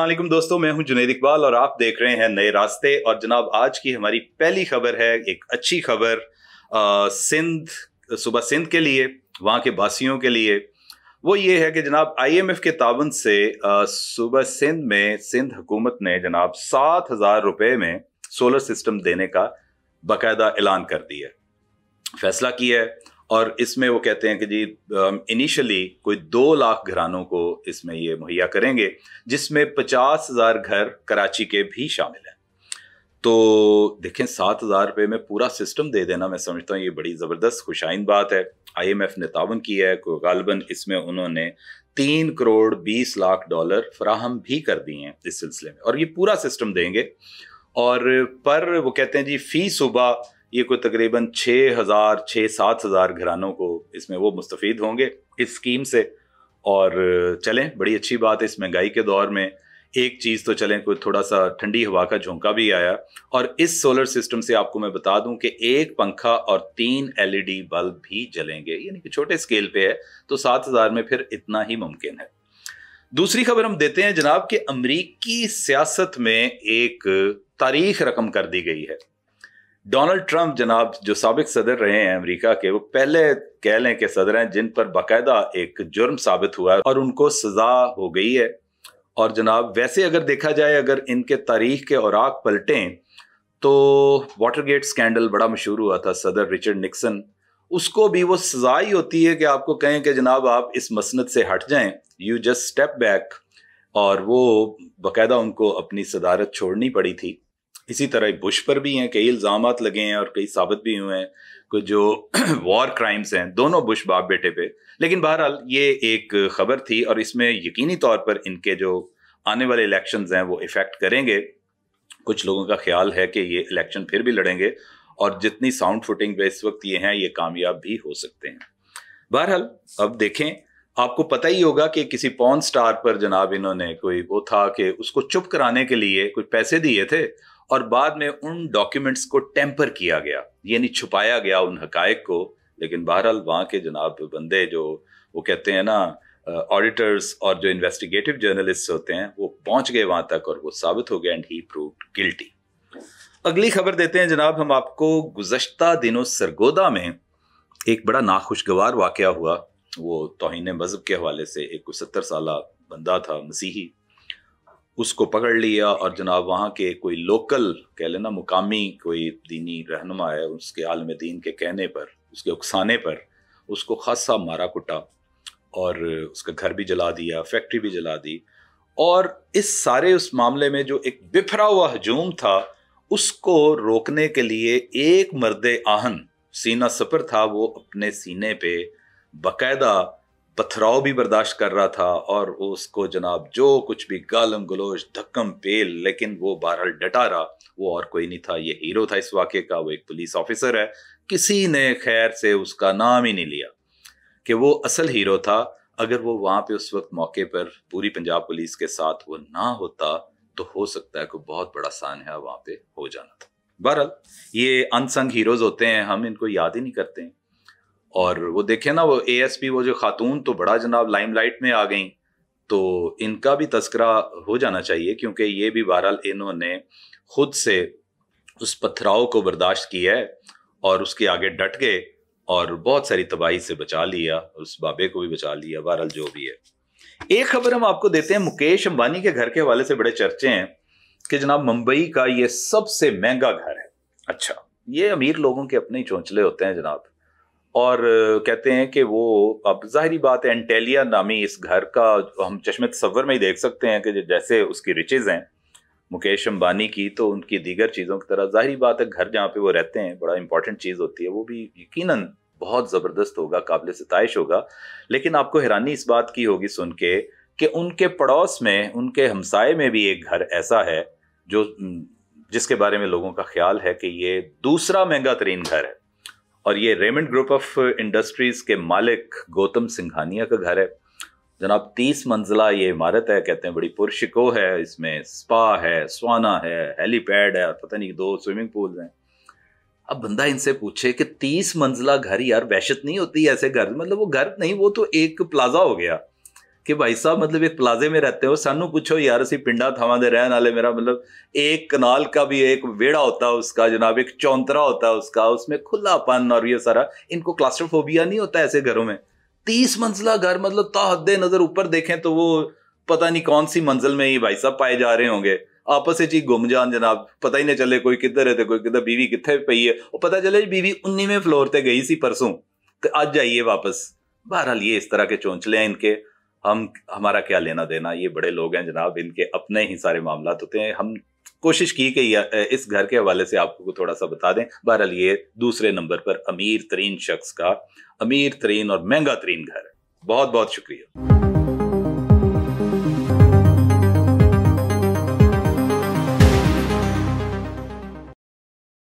असलम दोस्तों मैं हूं जुनेद इकबाल और आप देख रहे हैं नए रास्ते और जनाब आज की हमारी पहली खबर है एक अच्छी खबर सिंध सुबह सिंध के लिए वहाँ के बासियों के लिए वो ये है कि जनाब आईएमएफ के तावन से सुबह सिंध में सिंध हुकूमत ने जनाब सात हज़ार रुपये में सोलर सिस्टम देने का बाकायदा ऐलान कर दिया फैसला किया है और इसमें वो कहते हैं कि जी इनिशियली कोई दो लाख घरानों को इसमें ये मुहैया करेंगे जिसमें पचास हज़ार घर कराची के भी शामिल हैं तो देखें सात हज़ार रुपये में पूरा सिस्टम दे देना मैं समझता हूँ ये बड़ी ज़बरदस्त खुशाइन बात है आईएमएफ ने तावन किया है गालबन इसमें उन्होंने तीन करोड़ बीस लाख डॉलर फ्राहम भी कर दिए हैं इस सिलसिले में और ये पूरा सिस्टम देंगे और पर वो कहते हैं जी फ़ी सुबह ये कोई तकरीबन छः हज़ार छः सात हज़ार घरानों को इसमें वो मुस्तफ़ होंगे इस स्कीम से और चलें बड़ी अच्छी बात है इस महंगाई के दौर में एक चीज़ तो चलें कोई थोड़ा सा ठंडी हवा का झोंका भी आया और इस सोलर सिस्टम से आपको मैं बता दूं कि एक पंखा और तीन एलईडी e बल्ब भी जलेंगे यानी कि छोटे स्केल पे है तो सात हज़ार में फिर इतना ही मुमकिन है दूसरी खबर हम देते हैं जनाब कि अमरीकी सियासत में एक तारीख रकम कर दी गई है डोनाल्ड ट्रंप जनाब जो सबक सदर रहे हैं अमेरिका के वो पहले कह लें कि सदर हैं जिन पर बाकायदा एक जुर्म साबित हुआ है और उनको सजा हो गई है और जनाब वैसे अगर देखा जाए अगर इनके तारीख के आग पलटें तो वाटरगेट स्कैंडल बड़ा मशहूर हुआ था सदर रिचर्ड निक्सन उसको भी वो सजा ही होती है कि आपको कहें कि जनाब आप इस मसनत से हट जाएं यू जस्ट स्टेप बैक और वो बाकायदा उनको अपनी सदारत छोड़नी पड़ी थी इसी तरह बुश पर भी हैं कई इल्ज़ाम लगे हैं और कई साबित भी हुए हैं कुछ जो वॉर क्राइम्स हैं दोनों बुश बाप बेटे पे लेकिन बहरहाल ये एक खबर थी और इसमें यकीनी तौर पर इनके जो आने वाले इलेक्शंस हैं वो इफ़ेक्ट करेंगे कुछ लोगों का ख्याल है कि ये इलेक्शन फिर भी लड़ेंगे और जितनी साउंड फुटिंग पे इस वक्त ये हैं ये कामयाब भी हो सकते हैं बहरहाल अब देखें आपको पता ही होगा कि किसी पॉन स्टार पर जनाब इन्होंने कोई वो था कि उसको चुप कराने के लिए कुछ पैसे दिए थे और बाद में उन डॉक्यूमेंट्स को टेम्पर किया गया यानी छुपाया गया उन हकायक को लेकिन बहरहाल वहाँ के जनाब बंदे जो वो कहते हैं ना ऑडिटर्स और जो इन्वेस्टिगेटिव जर्नलिस्ट होते हैं वो पहुंच गए वहां तक और वो साबित हो गया एंड ही प्रूव गिल्टी अगली खबर देते हैं जनाब हम आपको गुजश्ता दिनों सरगोदा में एक बड़ा नाखुशगवार वाक़ हुआ वो तोहन मज़हब के हवाले से एक सत्तर साल बंदा था मसीही उसको पकड़ लिया और जनाब वहाँ के कोई लोकल कह लेना मुकामी कोई दीनी रहनुमा है उसके आलम दीन के कहने पर उसके उकसाने पर उसको खासा मारा कुटा और उसका घर भी जला दिया फैक्ट्री भी जला दी और इस सारे उस मामले में जो एक बिफरा हुआ हजूम था उसको रोकने के लिए एक मर्द आहन सीना सफ़र था वो अपने सीने पे बकायदा पथराव भी बर्दाश्त कर रहा था और उसको जनाब जो कुछ भी गालम गलोश धक्कम पेल लेकिन वो बहरहाल डटा रहा वो और कोई नहीं था ये हीरो था इस वाक्य का वो एक पुलिस ऑफिसर है किसी ने खैर से उसका नाम ही नहीं लिया कि वो असल हीरो था अगर वो वहाँ पे उस वक्त मौके पर पूरी पंजाब पुलिस के साथ वो ना होता तो हो सकता है कोई बहुत बड़ा सान है वहाँ पे हो जाना था बहरहाल ये अनसंग हीरोज़ होते हैं हम इनको याद ही नहीं करते हैं और वो देखे ना वो पी वो जो खातून तो बड़ा जनाब लाइमलाइट में आ गई तो इनका भी तस्करा हो जाना चाहिए क्योंकि ये भी बहरहाल इन्होंने खुद से उस पथराव को बर्दाश्त किया है और उसके आगे डट गए और बहुत सारी तबाही से बचा लिया उस बाबे को भी बचा लिया बहरहाल जो भी है एक खबर हम आपको देते हैं मुकेश अंबानी के घर के हवाले से बड़े चर्चे हैं कि जनाब मुंबई का ये सबसे महंगा घर है अच्छा ये अमीर लोगों के अपने ही चौंचले होते हैं जनाब और कहते हैं कि वो अब जाहरी बात है एंटेलिया नामी इस घर का हम चश्मे तस्वर में ही देख सकते हैं कि जैसे उसकी रिचेज़ हैं मुकेश अम्बानी की तो उनकी दीगर चीज़ों की तरह जाहरी बात है घर जहाँ पे वो रहते हैं बड़ा इंपॉर्टेंट चीज़ होती है वो भी यकीनन बहुत ज़बरदस्त होगा काबिल सतश होगा लेकिन आपको हैरानी इस बात की होगी सुन के कि उनके पड़ोस में उनके हमसाए में भी एक घर ऐसा है जो जिसके बारे में लोगों का ख्याल है कि ये दूसरा महंगा तरीन घर है और ये रेमंड ग्रुप ऑफ इंडस्ट्रीज के मालिक गौतम सिंघानिया का घर है जनाब तीस मंजिला ये इमारत है कहते हैं बड़ी पुरशिको है इसमें स्पा है स्वाना है हेलीपैड है पता नहीं दो स्विमिंग पूल हैं अब बंदा इनसे पूछे कि तीस मंजिला घर यार वहशत नहीं होती ऐसे घर मतलब वो घर नहीं वो तो एक प्लाजा हो गया कि भाई साहब मतलब एक प्लाजे में रहते हो सू पुछो ਯਾਰ ਅਸੀਂ ਪਿੰਡਾਂ ਥਾਵਾਂ ਦੇ ਰਹਿਣ ਵਾਲੇ ਮੇਰਾ एक कनाल का भी एक वेड़ा होता है उसका जनाब एक चौंतरा होता है उसका उसमें खुला पन और ये सारा इनको क्लास्ट्रोफोबिया नहीं होता ऐसे घरों में तीस मंजिला घर मतलब ताहद नज़र ऊपर देखें तो वो पता नहीं कौन सी मंजिल में ही भाई साहब पाए जा रहे होंगे आपस चीज गुम जान जनाब पता ही नहीं चले कोई किधर है तो कोई किधर बीवी कितने पई है और पता चले बीवी उन्नीवें फ्लोर ते गई सी परसों तो अज आइए वापस बहरहाल ये इस तरह के चौंचले हैं इनके हम हमारा क्या लेना देना ये बड़े लोग हैं जनाब इनके अपने ही सारे मामला होते तो हैं हम कोशिश की कि इस घर के हवाले से आपको थोड़ा सा बता दें बहरहाल ये दूसरे नंबर पर अमीर तरीन शख्स का अमीर तरीन और महंगा तरीन घर बहुत बहुत शुक्रिया